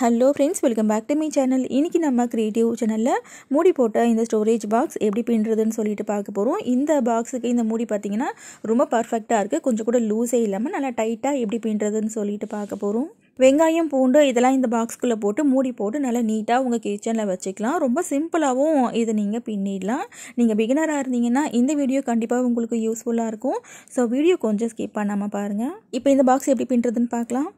hello friends welcome back to me channel இன்றைக்கி நம்ம creative சேனலில் மூடி போட்ட இந்த ஸ்டோரேஜ் பாக்ஸ் எப்படி பின்னுறதுன்னு சொல்லிட்டு பார்க்க போகிறோம் இந்த பாக்ஸுக்கு இந்த மூடி பார்த்தீங்கன்னா ரொம்ப பர்ஃபெக்டாக இருக்குது கொஞ்சம் கூட லூஸே இல்லாமல் நல்லா டைட்டாக எப்படி பின்னுறதுன்னு சொல்லிட்டு பார்க்க போகிறோம் வெங்காயம் பூண்டு இதெல்லாம் இந்த பாக்ஸ்குள்ளே போட்டு மூடி போட்டு நல்லா நீட்டாக உங்கள் கிச்சனில் வச்சுக்கலாம் ரொம்ப சிம்பிளாகவும் இதை நீங்கள் பின்னிடலாம் நீங்கள் பிகினராக இருந்தீங்கன்னா இந்த வீடியோ கண்டிப்பாக உங்களுக்கு யூஸ்ஃபுல்லாக இருக்கும் ஸோ வீடியோ கொஞ்சம் ஸ்கிப் பண்ணாமல் பாருங்கள் இப்போ இந்த பாக்ஸ் எப்படி பின்னுறதுன்னு பார்க்கலாம்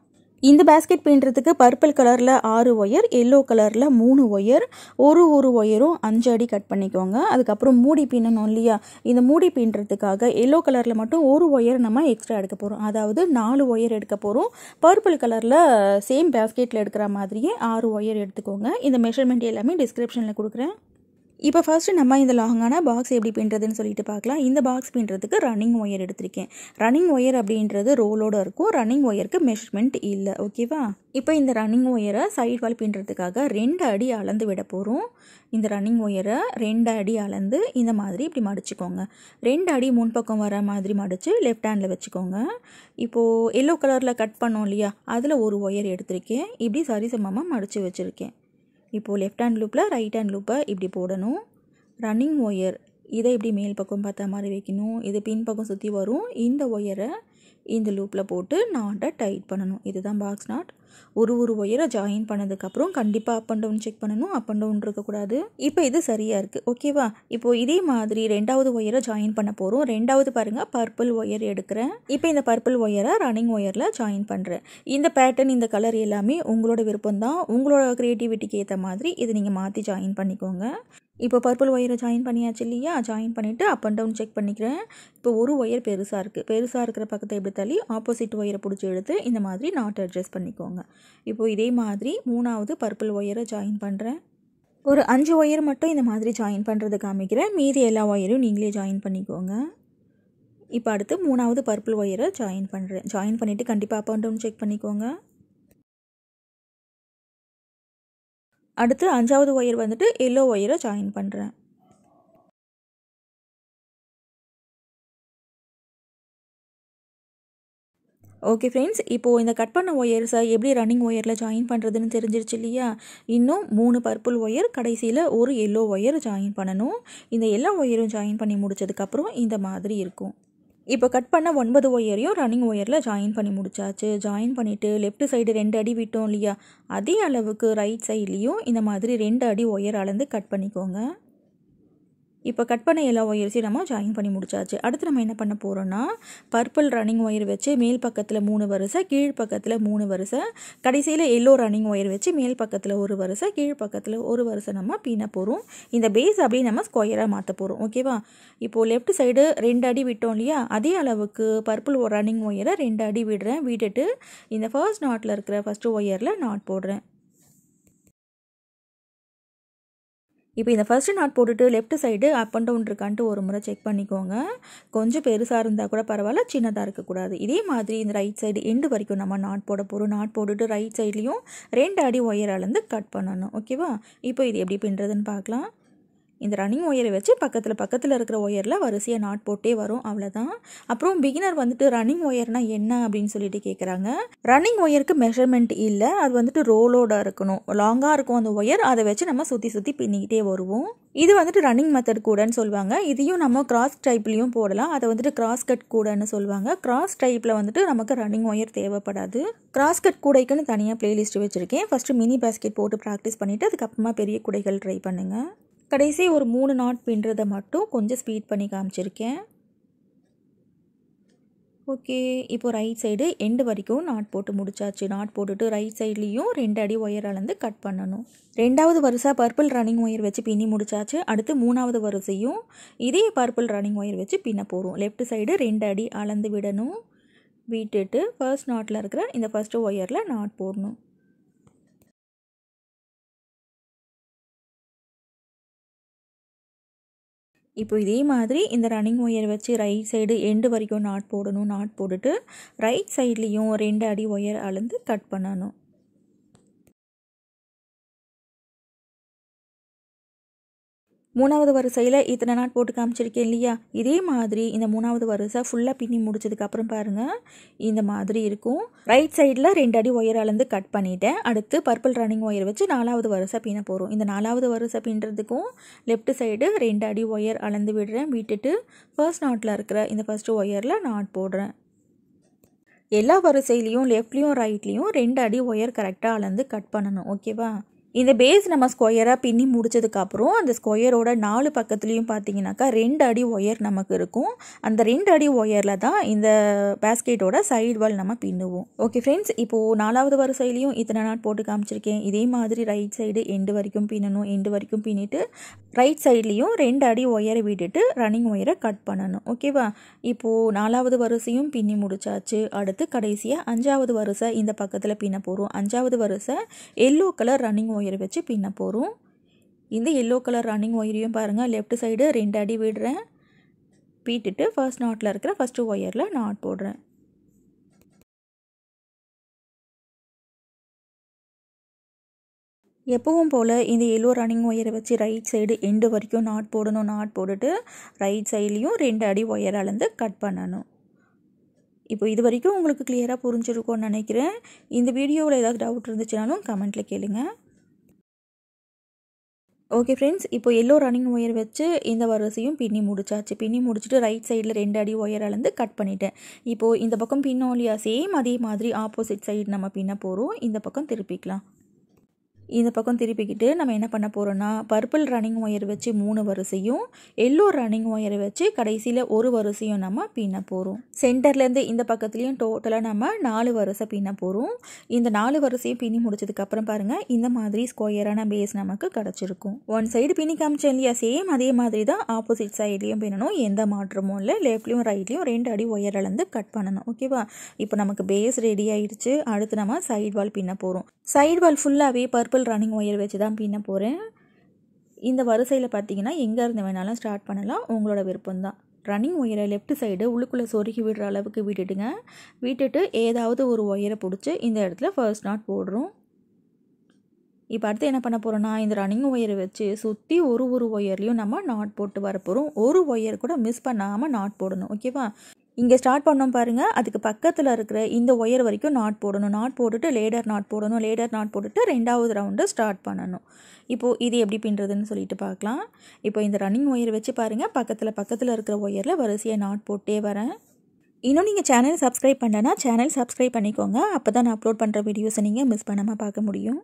இந்த பேஸ்கெட் பின்னுறதுக்கு பர்பிள் கலரில் ஆறு ஒயர் எல்லோ கலரில் மூணு ஒயர் ஒரு ஒரு ஒயரும் அஞ்சு அடி கட் பண்ணிக்கோங்க அதுக்கப்புறம் மூடி பின்னணும் இல்லையா இந்த மூடி பின்னுறதுக்காக எல்லோ கலரில் மட்டும் ஒரு ஒயர் நம்ம எக்ஸ்ட்ரா எடுக்க போகிறோம் அதாவது நாலு ஒயர் எடுக்க போகிறோம் பர்பிள் கலரில் சேம் பேஸ்கெட்டில் எடுக்கிற மாதிரியே ஆறு ஒயர் எடுத்துக்கோங்க இந்த மெஷர்மெண்ட் எல்லாமே டிஸ்கிரிப்ஷனில் கொடுக்குறேன் இப்போ ஃபஸ்ட்டு நம்ம இந்த லாங்கான பாக்ஸ் எப்படி பின்னுறதுன்னு சொல்லிட்டு பார்க்கலாம் இந்த பாக்ஸ் பின்னுறதுக்கு ரன்னிங் ஒயர் எடுத்திருக்கேன் ரன்னிங் ஒயர் அப்படின்றது ரோலோடு இருக்கும் ரன்னிங் ஒயருக்கு மெஷர்மெண்ட் இல்லை ஓகேவா இப்போ இந்த ரன்னிங் ஒயரை சைட் வால் பின்னுறதுக்காக ரெண்டு அடி அளந்து விட போகிறோம் இந்த ரன்னிங் ஒயரை ரெண்டு அடி அளந்து இந்த மாதிரி இப்படி மடிச்சுக்கோங்க ரெண்டு அடி முன் பக்கம் வர மாதிரி மடித்து லெஃப்ட் ஹேண்டில் வச்சுக்கோங்க இப்போது எல்லோ கலரில் கட் பண்ணோம் இல்லையா அதில் ஒரு ஒயர் எடுத்திருக்கேன் இப்படி சரிசமமாக மடித்து வச்சுருக்கேன் இப்போது லெஃப்ட் ஹேண்ட் லூப்பில் ரைட் ஹேண்ட் லூப்பை இப்படி போடணும் ரன்னிங் ஒயர் இதை இப்படி மேல் பக்கம் பார்த்த மாதிரி வைக்கணும் இது பின் பக்கம் சுற்றி வரும் இந்த ஒயரை இந்த லூப்பில் போட்டு நாட்டை டைட் பண்ணணும் இதுதான் பாக்ஸ் நாட் ஒரு ஒரு ஒயரை ஜாயின் பண்ணதுக்கப்புறம் கண்டிப்பாக அப் அண்ட் டவுன் செக் பண்ணணும் அப் அண்ட் டவுன் இருக்கக்கூடாது இப்போ இது சரியாக இருக்குது ஓகேவா இப்போது இதே மாதிரி ரெண்டாவது ஒயரை ஜாயின் பண்ண போகிறோம் ரெண்டாவது பாருங்கள் பர்பிள் ஒயர் எடுக்கிறேன் இப்போ இந்த பர்பிள் ஒயரை ரன்னிங் ஒயரில் ஜாயின் பண்ணுறேன் இந்த பேட்டர்ன் இந்த கலர் எல்லாமே உங்களோட விருப்பம் தான் உங்களோட க்ரியேட்டிவிட்டிக்கு ஏற்ற மாதிரி இதை நீங்கள் மாற்றி ஜாயின் பண்ணிக்கோங்க இப்போ பர்பிள் ஒயரை ஜாயின் பண்ணியாச்சு இல்லையா ஜாயின் பண்ணிவிட்டு அப் அண்ட் டவுன் செக் பண்ணிக்கிறேன் இப்போ ஒரு ஒயர் பெருசாக இருக்குது பெருசாக இருக்கிற பக்கத்தை எப்படி தள்ளி ஆப்போசிட் ஒயரை பிடிச்சி எடுத்து இந்த மாதிரி நாட் அட்ஜஸ்ட் பண்ணிக்கோங்க இப்போது இதே மாதிரி மூணாவது பர்பிள் ஒயரை ஜாயின் பண்ணுறேன் ஒரு அஞ்சு ஒயர் மட்டும் இந்த மாதிரி ஜாயின் பண்ணுறது காமிக்கிறேன் மீதி எல்லா ஒயரும் நீங்களே ஜாயின் பண்ணிக்கோங்க இப்போ அடுத்து மூணாவது பர்பிள் ஒயரை ஜாயின் பண்ணுறேன் ஜாயின் பண்ணிவிட்டு கண்டிப்பாக அப் அண்ட் டவுன் செக் பண்ணிக்கோங்க அடுத்து அஞ்சாவது ஒயர் வந்துட்டு எல்லோ ஒயரை ஜாயின் பண்ணுறேன் ஓகே ஃப்ரெண்ட்ஸ் இப்போது இந்த கட் பண்ண ஒயர்ஸை எப்படி ரன்னிங் ஒயரில் ஜாயின் பண்ணுறதுன்னு தெரிஞ்சிருச்சு இல்லையா இன்னும் மூணு பர்பிள் ஒயர் கடைசியில் ஒரு எல்லோ ஒயர் ஜாயின் பண்ணணும் இந்த எல்லா ஒயரும் ஜாயின் பண்ணி முடிச்சதுக்கப்புறம் இந்த மாதிரி இருக்கும் இப்போ கட் பண்ண ஒன்பது ஒயரையும் ரன்னிங் ஒயரில் ஜாயின் பண்ணி முடிச்சாச்சு ஜாயின் பண்ணிவிட்டு லெஃப்ட் சைடு ரெண்டு அடி விட்டோம் இல்லையா அதே அளவுக்கு ரைட் சைட்லேயும் இந்த மாதிரி ரெண்டு அடி ஒயர் அளந்து கட் பண்ணிக்கோங்க இப்போ கட் பண்ண எல்லா ஒயர்ஸையும் நம்ம ஜாயின் பண்ணி முடிச்சாச்சு அடுத்து நம்ம என்ன பண்ண போகிறோன்னா பர்பிள் ரன்னிங் ஒயர் வச்சு மேல் பக்கத்தில் மூணு வருஷம் கீழ் பக்கத்தில் மூணு வருஷம் கடைசியில் எல்லோ ரன்னிங் ஒயர் வச்சு மேல் பக்கத்தில் ஒரு வரிசை கீழ் பக்கத்தில் ஒரு வரிசை நம்ம பீன போகிறோம் இந்த பேஸ் அப்படியே நம்ம ஸ்கொயராக மாற்ற போகிறோம் ஓகேவா இப்போது லெஃப்ட் சைடு ரெண்டு அடி விட்டோம் இல்லையா அதே அளவுக்கு பர்பிள் ரன்னிங் ஒயரை ரெண்டு அடி விடுறேன் விட்டுட்டு இந்த ஃபர்ஸ்ட் நாட்டில் இருக்கிற ஃபஸ்ட்டு ஒயரில் நாட் போடுறேன் இப்போ இந்த ஃபஸ்ட்டு நாட் போட்டுட்டு left side up and down இருக்கான்ட்டு ஒரு முறை செக் பண்ணிக்கோங்க கொஞ்சம் பெருசாக இருந்தால் கூட பரவாயில்ல சின்னதாக இருக்கக்கூடாது இதே மாதிரி இந்த ரைட் சைடு எண்டு வரைக்கும் நம்ம நாட் போட போகிறோம் நாட் போட்டுட்டு ரைட் சைட்லேயும் ரெண்டு அடி ஒயர் அளந்து கட் பண்ணணும் ஓகேவா இப்போ இது எப்படி பின்னுறதுன்னு பார்க்கலாம் இந்த ரன்னிங் ஒயரை வச்சு பக்கத்தில் பக்கத்தில் இருக்கிற ஒயரில் வரிசையாக நாட் போட்டே வரும் அவ்வளோதான் அப்புறம் பிகினர் வந்துட்டு ரன்னிங் ஒயர்னால் என்ன அப்படின்னு சொல்லிட்டு கேட்குறாங்க ரன்னிங் ஒயருக்கு மெஷர்மெண்ட் இல்லை அது வந்துட்டு ரோலோட இருக்கணும் லாங்காக இருக்கும் அந்த ஒயர் அதை வச்சு நம்ம சுற்றி சுற்றி பின்னிக்கிட்டே வருவோம் இது வந்துட்டு ரன்னிங் மெத்தட் கூடன்னு சொல்லுவாங்க இதையும் நம்ம கிராஸ் டைப்லேயும் போடலாம் அதை வந்துட்டு கிராஸ் கட் கூடன்னு சொல்லுவாங்க கிராஸ் டைப்பில் வந்துட்டு நமக்கு ரன்னிங் ஒயர் தேவைப்படாது கிராஸ் கட் கூடைக்குன்னு தனியாக பிளேலிஸ்ட் வச்சுருக்கேன் ஃபஸ்ட்டு மினி பேஸ்கெட் போட்டு ப்ராக்டிஸ் பண்ணிவிட்டு அதுக்கப்புறமா பெரிய குடைகள் ட்ரை பண்ணுங்கள் கடைசி ஒரு மூணு நாட் பின்னுறதை மட்டும் கொஞ்சம் ஸ்பீட் பண்ணி காமிச்சிருக்கேன் ஓகே இப்போ ரைட் சைடு எண்டு வரைக்கும் நாட் போட்டு முடிச்சாச்சு நாட் போட்டுட்டு ரைட் சைட்லேயும் ரெண்டு அடி ஒயர் அளந்து கட் பண்ணணும் ரெண்டாவது வரிசா பர்பிள் ரன்னிங் ஒயர் வச்சு பின்னி முடிச்சாச்சு அடுத்து மூணாவது வரிசையும் இதே பர்பிள் ரன்னிங் ஒயர் வச்சு பின்ன போகிறோம் லெஃப்ட் சைடு ரெண்டு அடி அளந்து விடணும் விட்டுட்டு ஃபர்ஸ்ட் நாட்டில் இருக்கிற இந்த ஃபஸ்ட்டு ஒயரில் நாட் போடணும் இப்போ இதே மாதிரி இந்த ரன்னிங் ஒயர் வச்சு ரைட் சைடு எண்டு வரைக்கும் நாட் போடணும் நாட் போட்டுட்டு ரைட் சைட்லேயும் ரெண்டு அடி ஒயர் அளந்து கட் பண்ணணும் மூணாவது வரிசையில் இத்தனை நாட் போட்டு காமிச்சிருக்கேன் இல்லையா இதே மாதிரி இந்த மூணாவது வரிசை ஃபுல்லாக பின்னி முடிச்சதுக்கப்புறம் பாருங்கள் இந்த மாதிரி இருக்கும் ரைட் சைடில் ரெண்டு அடி ஒயர் அளந்து கட் பண்ணிவிட்டேன் அடுத்து பர்பிள் ரன்னிங் ஒயர் வச்சு நாலாவது வரிசை பின்ன போகிறோம் இந்த நாலாவது வரிசை பின்னுறதுக்கும் லெஃப்ட் சைடு ரெண்டு அடி ஒயர் அளந்து விடுறேன் விட்டுட்டு ஃபர்ஸ்ட் நாட்டில் இருக்கிற இந்த ஃபஸ்ட்டு ஒயரில் நாட் போடுறேன் எல்லா வரிசையிலையும் லெஃப்ட்லேயும் ரைட்லேயும் ரெண்டு அடி ஒயர் கரெக்டாக அளந்து கட் பண்ணணும் ஓகேவா இந்த பேஸ் நம்ம ஸ்கொயராக பின்னி முடிச்சதுக்கப்புறம் அந்த ஸ்கொயரோட நாலு பக்கத்துலேயும் பார்த்தீங்கன்னாக்கா ரெண்டு அடி ஒயர் நமக்கு இருக்கும் அந்த ரெண்டு அடி ஒயரில் தான் இந்த பேஸ்கெட்டோட சைடு வால் நம்ம பின்னுவோம் ஓகே ஃப்ரெண்ட்ஸ் இப்போது நாலாவது வரிசையிலையும் இத்தனை நாட் போட்டு காமிச்சிருக்கேன் இதே மாதிரி ரைட் சைடு எண்டு வரைக்கும் பின்னணும் எண்டு வரைக்கும் பின்னிட்டு ரைட் சைட்லேயும் ரெண்டு அடி ஒயரை விட்டுட்டு ரன்னிங் ஒயரை கட் பண்ணணும் ஓகேவா இப்போது நாலாவது வரிசையும் பின்னி முடிச்சாச்சு அடுத்து கடைசியாக அஞ்சாவது வரிசை இந்த பக்கத்தில் பின்ன போகிறோம் அஞ்சாவது வரிசை எல்லோ கலர் ரன்னிங் ஒயர் ஒயரை வச்சு பின்ன போகிறோம் இந்த எல்லோ கலர் ரன்னிங் ஒயரையும் பாருங்கள் லெஃப்ட் சைடு ரெண்டு அடி விடுறேன் பீட்டுட்டு ஃபர்ஸ்ட் நாட்டில் இருக்கிற ஃபஸ்ட்டு ஒயரில் நாட் போடுறேன் எப்பவும் போல் இந்த எல்லோ ரன்னிங் ஒயரை வச்சு ரைட் சைடு எண்டு வரைக்கும் நாட் போடணும் நாட் போட்டுட்டு ரைட் சைட்லேயும் ரெண்டு அடி ஒயர் அளந்து கட் பண்ணணும் இப்போ இது வரைக்கும் உங்களுக்கு கிளியராக புரிஞ்சிருக்கோன்னு நினைக்கிறேன் இந்த வீடியோவில் ஏதாவது டவுட் இருந்துச்சுனாலும் கமெண்ட்டில் கேளுங்கள் ஓகே ஃப்ரெண்ட்ஸ் இப்போ எல்லோ ரன்னிங் ஒயர் வச்சு இந்த வரிசையும் பின்னி முடிச்சாச்சு பின்னி முடிச்சுட்டு ரைட் சைடில் ரெண்டு அடி ஒயர் அளந்து கட் பண்ணிட்டேன் இப்போது இந்த பக்கம் பின்னோலியா சேம் அதே மாதிரி ஆப்போசிட் சைடு நம்ம பின்ன போகிறோம் இந்த பக்கம் திருப்பிக்கலாம் இந்த பக்கம் திருப்பிக்கிட்டு நம்ம என்ன பண்ண போகிறோன்னா பர்பிள் ரன்னிங் ஒயர் வச்சு மூணு வரிசையும் எல்லோ ரன்னிங் ஒயரை வச்சு கடைசியில் ஒரு வரிசையும் நம்ம பின்ன போகிறோம் சென்டர்லேருந்து இந்த பக்கத்துலேயும் டோட்டலாக நம்ம நாலு வரிசை பின்ன போகிறோம் இந்த நாலு வரிசையும் பின்னி முடிச்சதுக்கப்புறம் பாருங்கள் இந்த மாதிரி ஸ்கொயரான பேஸ் நமக்கு கிடச்சிருக்கும் ஒன் சைடு பின்னி காமிச்சேன் இல்லையா சேம் அதே மாதிரி தான் ஆப்போசிட் சைட்லேயும் பின்னணும் எந்த மாற்றமும் இல்லை லெஃப்ட்லேயும் ரைட்லேயும் ரெண்டு அடி ஒயர் அளந்து கட் பண்ணணும் ஓகேவா இப்போ நமக்கு பேஸ் ரெடி ஆகிடுச்சு அடுத்து நம்ம சைட் வால் பின்ன போகிறோம் சைட் வால் ஃபுல்லாகவே பர்பிள் ட்ரிப்பிள் ரன்னிங் ஒயர் வச்சு தான் பின்ன போகிறேன் இந்த வரிசையில் பார்த்தீங்கன்னா எங்கேருந்து வேணாலும் ஸ்டார்ட் பண்ணலாம் உங்களோட விருப்பம் தான் ரன்னிங் ஒயரை லெஃப்ட் சைடு உள்ளுக்குள்ளே சொருகி விடுற அளவுக்கு விட்டுடுங்க விட்டுட்டு ஏதாவது ஒரு ஒயரை பிடிச்சி இந்த இடத்துல ஃபர்ஸ்ட் நாட் போடுறோம் இப்போ அடுத்து என்ன பண்ண போகிறோன்னா இந்த ரன்னிங் ஒயரை வச்சு சுற்றி ஒரு ஒரு ஒயர்லேயும் நம்ம நாட் போட்டு வர போகிறோம் ஒரு ஒயர் கூட மிஸ் பண்ணாமல் நாட் போடணும் ஓகேவா இங்கே ஸ்டார்ட் பண்ணோம் பாருங்கள் அதுக்கு பக்கத்தில் இருக்கிற இந்த ஒயர் வரைக்கும் நாட் போடணும் நாட் போட்டுட்டு லேடர் நாட் போடணும் லேடர் நாட் போட்டுட்டு ரெண்டாவது ரவுண்டு ஸ்டார்ட் பண்ணணும் இப்போது இது எப்படி பின்னுறதுன்னு சொல்லிட்டு பார்க்கலாம் இப்போ இந்த ரன்னிங் ஒயர் வச்சு பாருங்கள் பக்கத்தில் பக்கத்தில் இருக்கிற ஒயரில் வரிசையாக நாட் போட்டே வரேன் இன்னும் நீங்கள் சேனல் சப்ஸ்கிரைப் பண்ணனா சேனல் சப்ஸ்கிரைப் பண்ணிக்கோங்க அப்போ தான் நான் அப்லோட் பண்ணுற வீடியோஸை நீங்கள் மிஸ் பண்ணாமல் பார்க்க முடியும்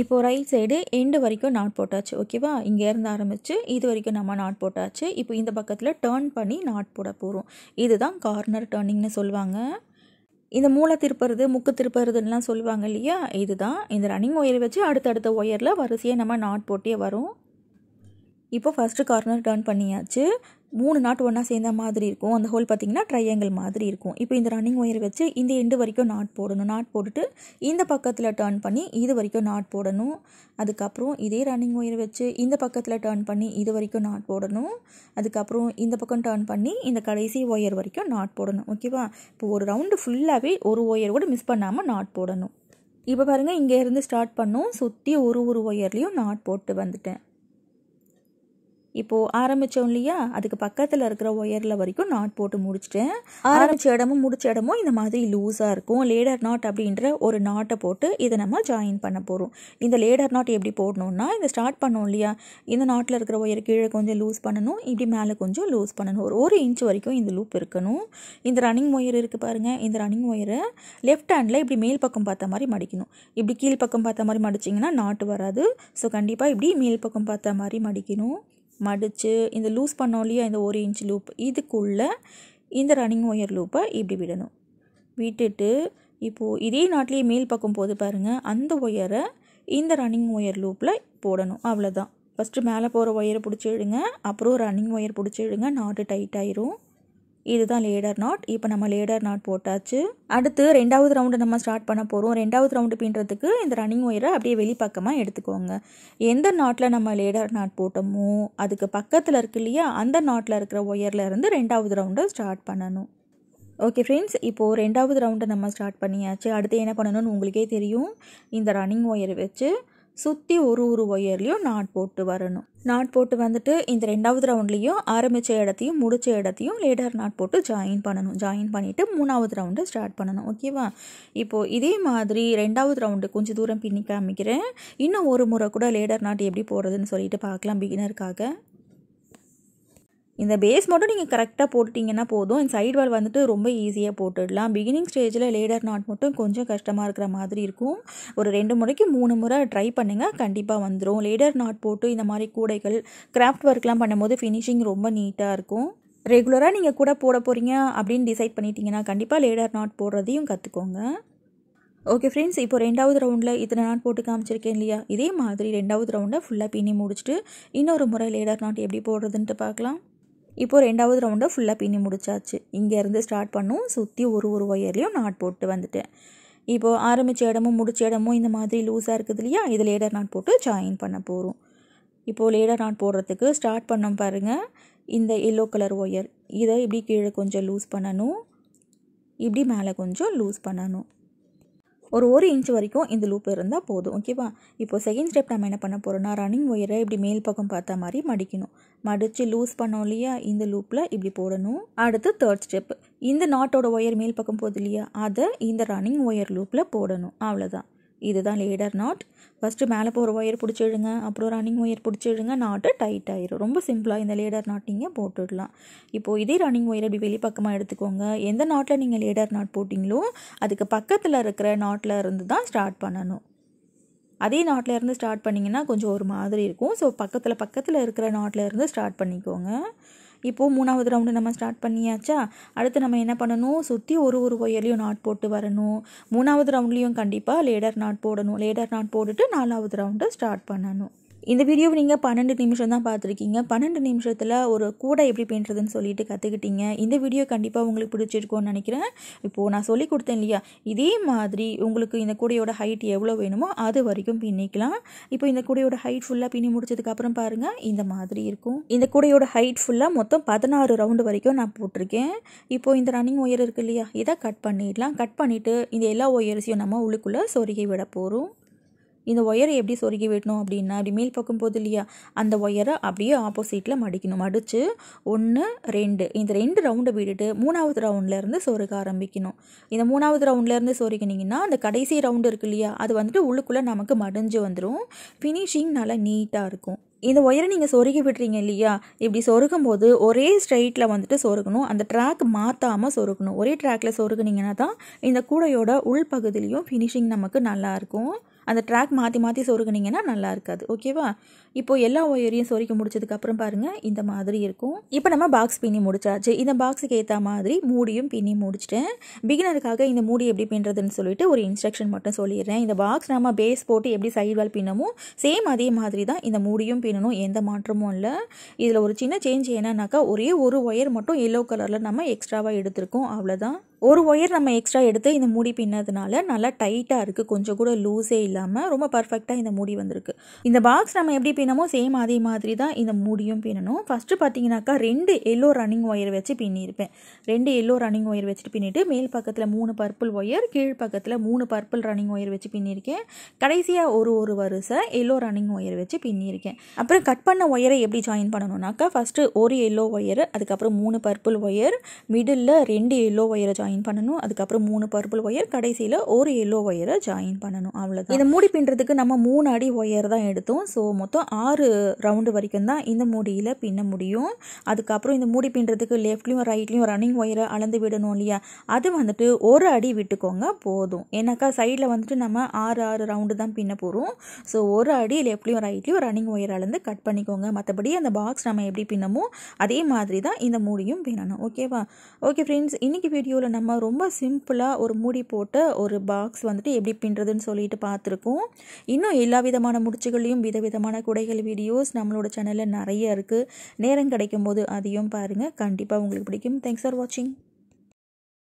இப்போது ரைட் சைடு எண்டு வரைக்கும் நாட் போட்டாச்சு ஓகேவா இங்கே இருந்து ஆரம்பித்து இது வரைக்கும் நம்ம நாட் போட்டாச்சு இப்போ இந்த பக்கத்தில் டேர்ன் பண்ணி நாட் போட போகிறோம் இதுதான் கார்னர் டேர்னிங்னு சொல்லுவாங்க இந்த மூளை திருப்புறது முக்கு திருப்புறதுன்னெலாம் சொல்லுவாங்க இல்லையா இதுதான் இந்த ரன்னிங் ஒயர் வச்சு அடுத்தடுத்த ஒயரில் வரிசையாக நம்ம நாட் போட்டே வரும் இப்போ ஃபஸ்ட்டு கார்னர் டேர்ன் பண்ணியாச்சு மூணு நாட் ஒன்றா சேர்ந்த மாதிரி இருக்கும் அந்த ஹோல் பார்த்திங்கன்னா ட்ரையாங்கிள் மாதிரி இருக்கும் இப்போ இந்த ரன்னிங் ஒயர் வச்சு இந்த எண்டு வரைக்கும் நாட் போடணும் நாட் போட்டுட்டு இந்த பக்கத்தில் டேர்ன் பண்ணி இது வரைக்கும் நாட் போடணும் அதுக்கப்புறம் இதே ரன்னிங் ஒயர் வச்சு இந்த பக்கத்தில் டேர்ன் பண்ணி இது வரைக்கும் நாட் போடணும் அதுக்கப்புறம் இந்த பக்கம் டேர்ன் பண்ணி இந்த கடைசி ஒயர் வரைக்கும் நாட் போடணும் ஓகேவா இப்போ ஒரு ரவுண்டு ஃபுல்லாகவே ஒரு ஒயர் கூட மிஸ் பண்ணாமல் நாட் போடணும் இப்போ பாருங்கள் இங்கேருந்து ஸ்டார்ட் பண்ணும் சுற்றி ஒரு ஒரு ஒயர்லேயும் நாட் போட்டு வந்துட்டேன் இப்போது ஆரம்பித்தோம் இல்லையா அதுக்கு பக்கத்தில் இருக்கிற ஒயரில் வரைக்கும் நாட் போட்டு முடிச்சிட்டேன் ஆரம்பித்த இடமும் முடிச்ச இடமும் இந்த மாதிரி லூஸாக இருக்கும் லேடர் நாட் அப்படின்ற ஒரு நாட்டை போட்டு இதை நம்ம ஜாயின் பண்ண போகிறோம் இந்த லேடர் நாட் எப்படி போடணும்னா இந்த ஸ்டார்ட் பண்ணோம் இல்லையா இந்த நாட்டில் இருக்கிற ஒயர் கீழே கொஞ்சம் லூஸ் பண்ணணும் இப்படி மேலே கொஞ்சம் லூஸ் பண்ணணும் ஒரு ஒரு இன்ச் வரைக்கும் இந்த லூப் இருக்கணும் இந்த ரன்னிங் ஒயர் இருக்குது பாருங்கள் இந்த ரன்னிங் ஒயரை லெஃப்ட் ஹேண்டில் இப்படி மேல் பக்கம் பார்த்த மாதிரி மடிக்கணும் இப்படி கீழ் பக்கம் பார்த்த மாதிரி மடிச்சிங்கன்னா நாட்டு வராது ஸோ கண்டிப்பாக இப்படி மேல் பக்கம் பார்த்த மாதிரி மடிக்கணும் மடித்து இந்த லூஸ் பண்ணோம் இல்லையா இந்த ஒரு இன்ச் லூப் இதுக்குள்ளே இந்த ரன்னிங் ஒயர் லூப்பை இப்படி விடணும் விட்டுட்டு இப்போது இதே நாட்டிலேயே மேல் பக்கம் போது பாருங்கள் அந்த ஒயரை இந்த ரன்னிங் ஒயர் லூப்பில் போடணும் அவ்வளோதான் ஃபஸ்ட்டு மேலே போகிற ஒயரை பிடிச்சிடுங்க அப்புறம் ரன்னிங் ஒயர் பிடிச்சிடுங்க நாட்டு டைட் ஆயிரும் இதுதான் லேடர் நாட் இப்போ நம்ம லேடர் நாட் போட்டாச்சு அடுத்து ரெண்டாவது ரவுண்டு நம்ம ஸ்டார்ட் பண்ண போகிறோம் ரெண்டாவது ரவுண்டு பின்னுறதுக்கு இந்த ரன்னிங் ஒயரை அப்படியே வெளிப்பக்கமாக எடுத்துக்கோங்க எந்த நாட்டில் நம்ம லேடர் நாட் போட்டோமோ அதுக்கு பக்கத்தில் இருக்கு இல்லையா அந்த நாட்டில் இருக்கிற ஒயரில் இருந்து ரெண்டாவது ரவுண்டை ஸ்டார்ட் பண்ணணும் ஓகே ஃப்ரெண்ட்ஸ் இப்போது ரெண்டாவது ரவுண்டை நம்ம ஸ்டார்ட் பண்ணியாச்சு அடுத்து என்ன பண்ணணும்னு உங்களுக்கே தெரியும் இந்த ரன்னிங் ஒயரை வச்சு சுற்றி ஒரு ஒரு ஒயர்லேயும் நாட் போட்டு வரணும் நாட் போட்டு வந்துட்டு இந்த ரெண்டாவது ரவுண்ட்லேயும் ஆரம்பித்த இடத்தையும் முடித்த இடத்தையும் லேடர் நாட் போட்டு ஜாயின் பண்ணணும் ஜாயின் பண்ணிவிட்டு மூணாவது ரவுண்டை ஸ்டார்ட் பண்ணணும் ஓகேவா இப்போது இதே மாதிரி ரெண்டாவது ரவுண்டு கொஞ்சம் தூரம் பின்னி காமிக்கிறேன் இன்னும் ஒரு முறை கூட லேடர் நாட் எப்படி போடுறதுன்னு சொல்லிட்டு பார்க்கலாம் பிகினருக்காக இந்த பேஸ் மட்டும் நீங்கள் கரெக்டாக போட்டுட்டிங்கன்னா போதும் இந்த சைடு வால் வந்துட்டு ரொம்ப ஈஸியாக போட்டுடலாம் பிகினிங் ஸ்டேஜில் லேடர் நாட் மட்டும் கொஞ்சம் கஷ்டமாக இருக்கிற மாதிரி இருக்கும் ஒரு ரெண்டு முறைக்கு மூணு முறை ட்ரை பண்ணுங்கள் கண்டிப்பாக வந்துடும் லேடர் நாட் போட்டு இந்த மாதிரி கூடைகள் கிராஃப்ட் ஒர்க்லாம் பண்ணும்போது ஃபினிஷிங் ரொம்ப நீட்டாக இருக்கும் ரெகுலராக நீங்கள் கூட போட போகிறீங்க அப்படின்னு டிசைட் பண்ணிட்டீங்கன்னா கண்டிப்பாக லேடர் நாட் போடுறதையும் கற்றுக்கோங்க ஓகே ஃப்ரெண்ட்ஸ் இப்போ ரெண்டாவது ரவுண்டில் இத்தனை நாட் போட்டு காமிச்சிருக்கேன் இல்லையா இதே மாதிரி ரெண்டாவது ரவுண்டை ஃபுல்லாக பின்னி முடிச்சுட்டு இன்னொரு முறை லேடர் நாட் எப்படி போடுறதுன்ட்டு பார்க்கலாம் இப்போது ரெண்டாவது ரவுண்டை ஃபுல்லாக பின்னி முடிச்சாச்சு இங்கேருந்து ஸ்டார்ட் பண்ணும் சுற்றி ஒரு ஒரு ஒயர்லேயும் நாட் போட்டு வந்துட்டேன் இப்போது ஆரம்பித்த இடமும் முடிச்ச இடமும் இந்த மாதிரி லூஸாக இருக்குது இல்லையா இது லேடர் நாட் போட்டு ஜாயின் பண்ண போகிறோம் இப்போது லேடர் நாட் போடுறதுக்கு ஸ்டார்ட் பண்ணோம் பாருங்கள் இந்த எல்லோ கலர் ஒயர் இதை இப்படி கீழே கொஞ்சம் லூஸ் பண்ணணும் இப்படி மேலே கொஞ்சம் லூஸ் பண்ணணும் ஒரு ஒரு இன்ச் வரைக்கும் இந்த லூப் இருந்தால் போதும் ஓகேவா இப்போ செகண்ட் ஸ்டெப் நம்ம என்ன பண்ண போகிறோம்னா ரன்னிங் ஒயரை இப்படி மேல் பக்கம் பார்த்தா மாதிரி மடிக்கணும் மடித்து லூஸ் பண்ணோம் இல்லையா இந்த லூப்பில் இப்படி போடணும் அடுத்து தேர்ட் ஸ்டெப் இந்த நாட்டோட ஒயர் மேல் பக்கம் போகுது இல்லையா அதை இந்த ரன்னிங் ஒயர் லூப்பில் போடணும் அவ்வளோதான் இதுதான் லேடர் நாட் ஃபஸ்ட்டு மேலே போகிற ஒயர் பிடிச்சிடுங்க அப்புறம் ரன்னிங் ஒயர் பிடிச்சிடுங்க நாட்டு டைட் ஆயிரும் ரொம்ப சிம்பிளாக இந்த லேடர் நாட் நீங்கள் போட்டுடலாம் இப்போது இதே ரன்னிங் ஒயர் வெளி வெளிப்பக்கமாக எடுத்துக்கோங்க எந்த நாட்டில் நீங்கள் லேடர் நாட் போட்டிங்களோ அதுக்கு பக்கத்தில் இருக்கிற நாட்டில் இருந்து தான் ஸ்டார்ட் பண்ணணும் அதே நாட்டில் இருந்து ஸ்டார்ட் பண்ணிங்கன்னா கொஞ்சம் ஒரு மாதிரி இருக்கும் ஸோ பக்கத்தில் பக்கத்தில் இருக்கிற நாட்டில் இருந்து ஸ்டார்ட் பண்ணிக்கோங்க இப்போது மூணாவது ரவுண்டு நம்ம ஸ்டார்ட் பண்ணியாச்சா அடுத்து நம்ம என்ன பண்ணணும் சுற்றி ஒரு ஒரு ஒயர்லையும் நாட் போட்டு வரணும் மூணாவது ரவுண்ட்லேயும் கண்டிப்பாக லேடர் நாட் போடணும் லேடர் நாட் போட்டுட்டு நாலாவது ரவுண்டை ஸ்டார்ட் பண்ணணும் இந்த வீடியோவை நீங்கள் பன்னெண்டு நிமிஷம் தான் பார்த்துருக்கீங்க பன்னெண்டு நிமிஷத்தில் ஒரு கூடை எப்படி பின்னுறதுன்னு சொல்லிட்டு கற்றுக்கிட்டீங்க இந்த வீடியோ கண்டிப்பாக உங்களுக்கு பிடிச்சிருக்கோன்னு நினைக்கிறேன் இப்போது நான் சொல்லி கொடுத்தேன் இல்லையா இதே மாதிரி உங்களுக்கு இந்த கூடையோட ஹைட் எவ்வளோ வேணுமோ அது வரைக்கும் பின்னிக்கலாம் இப்போ இந்த கூடையோட ஹைட் ஃபுல்லாக பின்னி முடிச்சதுக்கப்புறம் பாருங்கள் இந்த மாதிரி இருக்கும் இந்த கூடையோட ஹைட் ஃபுல்லாக மொத்தம் பதினாறு ரவுண்டு வரைக்கும் நான் போட்டிருக்கேன் இப்போது இந்த ரன்னிங் ஒயர் இருக்குது இல்லையா இதை கட் பண்ணிடலாம் கட் பண்ணிவிட்டு இந்த எல்லா ஒயர்ஸையும் நம்ம உள்ளுக்குள்ளே சொருகி விட போகிறோம் இந்த ஒயரை எப்படி சொருகி விடணும் அப்படின்னா அப்படி மேல் பக்கம் போது இல்லையா அந்த ஒயரை அப்படியே ஆப்போசிட்டில் மடிக்கணும் மடித்து ஒன்று ரெண்டு இந்த ரெண்டு ரவுண்டை விட்டுட்டு மூணாவது ரவுண்ட்லேருந்து சொருக ஆரம்பிக்கணும் இந்த மூணாவது ரவுண்ட்லேருந்து சொருகினீங்கன்னா அந்த கடைசி ரவுண்டு இருக்கு இல்லையா அது வந்துட்டு உள்ளுக்குள்ளே நமக்கு மடிஞ்சு வந்துடும் ஃபினிஷிங் நல்லா நீட்டாக இருக்கும் இந்த ஒயரை நீங்கள் சொருகி விடுறீங்க இல்லையா இப்படி சொருகும் போது ஒரே ஸ்ட்ரைட்டில் வந்துட்டு சொருகணும் அந்த ட்ராக் மாற்றாமல் சொருகணும் ஒரே ட்ராக்கில் சொருகுனீங்கன்னா தான் இந்த கூடையோட உள்பகுதியிலையும் ஃபினிஷிங் நமக்கு நல்லாயிருக்கும் அந்த ட்ராக் மாற்றி மாற்றி சொருகினீங்கன்னா நல்லா இருக்காது ஓகேவா இப்போது எல்லா ஒயரையும் சொருக்கி முடிச்சதுக்கப்புறம் பாருங்கள் இந்த மாதிரி இருக்கும் இப்போ நம்ம பாக்ஸ் பின்னி முடிச்சாச்சு இந்த பாக்ஸுக்கு ஏற்ற மாதிரி மூடியும் பின்னி முடிச்சிட்டேன் பிகினருக்காக இந்த மூடி எப்படி பின்னுறதுன்னு சொல்லிட்டு ஒரு இன்ஸ்ட்ரக்ஷன் மட்டும் சொல்லிடுறேன் இந்த பாக்ஸ் நம்ம பேஸ் போட்டு எப்படி சைடு வால் பின்னமோ சேம் அதே மாதிரி தான் இந்த மூடியும் பின்னணும் எந்த மாற்றமும் இல்லை இதில் ஒரு சின்ன சேஞ்ச் என்னன்னாக்கா ஒரே ஒரு ஒயர் மட்டும் எல்லோ கலரில் நம்ம எக்ஸ்ட்ராவாக எடுத்திருக்கோம் அவ்வளோதான் ஒரு ஒயர் நம்ம எக்ஸ்ட்ரா எடுத்து இந்த மூடி பின்னதுனால நல்லா டைட்டாக இருக்குது கொஞ்சம் கூட லூஸே இல்லாமல் ரொம்ப பர்ஃபெக்டாக இந்த மூடி வந்திருக்கு இந்த பாக்ஸ் நம்ம எப்படி பின்னமோ சேம் அதே மாதிரி தான் இந்த மூடியும் பின்னணும் ஃபஸ்ட்டு பார்த்தீங்கன்னாக்கா ரெண்டு எல்லோ ரன்னிங் ஒயர் வச்சு பின்னியிருப்பேன் ரெண்டு எல்லோ ரன்னிங் ஒயர் வச்சுட்டு பின்னிட்டு மேல் பக்கத்தில் மூணு பர்பிள் ஒயர் கீழ் பக்கத்தில் மூணு பர்பிள் ரன்னிங் ஒயர் வச்சு பின்னியிருக்கேன் கடைசியாக ஒரு ஒரு வருஷம் எல்லோ ரன்னிங் ஒயர் வச்சு பின்னியிருக்கேன் அப்புறம் கட் பண்ண ஒயரை எப்படி ஜாயின் பண்ணணும்னாக்கா ஃபஸ்ட்டு ஒரு எல்லோ ஒயர் அதுக்கப்புறம் மூணு பர்பிள் ஒயர் மிடில் ரெண்டு எல்லோ ஒயரை ஜாயின் ஜாயின் பண்ணணும் அதுக்கப்புறம் மூணு பர்பிள் ஒயர் கடைசியில் ஒரு எல்லோ ஒயரை ஜாயின் பண்ணணும் அவ்வளோதான் இந்த மூடி பின்னுறதுக்கு நம்ம மூணு அடி ஒயர் தான் எடுத்தோம் ஸோ மொத்தம் ஆறு ரவுண்டு வரைக்கும் தான் இந்த மூடியில் பின்ன முடியும் அதுக்கப்புறம் இந்த மூடி பின்னுறதுக்கு லெஃப்ட்லேயும் ரைட்லேயும் ரன்னிங் ஒயரை அளந்து விடணும் இல்லையா அது வந்துட்டு ஒரு அடி விட்டுக்கோங்க போதும் ஏன்னாக்கா சைடில் வந்துட்டு நம்ம ஆறு ஆறு ரவுண்டு தான் பின்ன போகிறோம் ஸோ ஒரு அடி லெஃப்ட்லேயும் ரைட்லேயும் ரன்னிங் ஒயர் அளந்து கட் பண்ணிக்கோங்க மற்றபடி அந்த பாக்ஸ் நம்ம எப்படி பின்னமோ அதே மாதிரி தான் இந்த மூடியும் பின்னணும் ஓகேவா ஓகே ஃப்ரெண்ட்ஸ் இன்றைக்கி வீடியோவில் நம்ம நம்ம ரொம்ப சிம்பிளாக ஒரு மூடி போட்டு ஒரு பாக்ஸ் வந்துட்டு எப்படி பின்னுறதுன்னு சொல்லிட்டு பார்த்துருக்கோம் இன்னும் எல்லா விதமான முடிச்சுகளையும் விதவிதமான குடைகள் வீடியோஸ் நம்மளோட சேனலில் நிறைய இருக்குது நேரம் கிடைக்கும் போது அதையும் பாருங்கள் கண்டிப்பாக உங்களுக்கு பிடிக்கும் தேங்க்ஸ் ஃபார் வாட்சிங்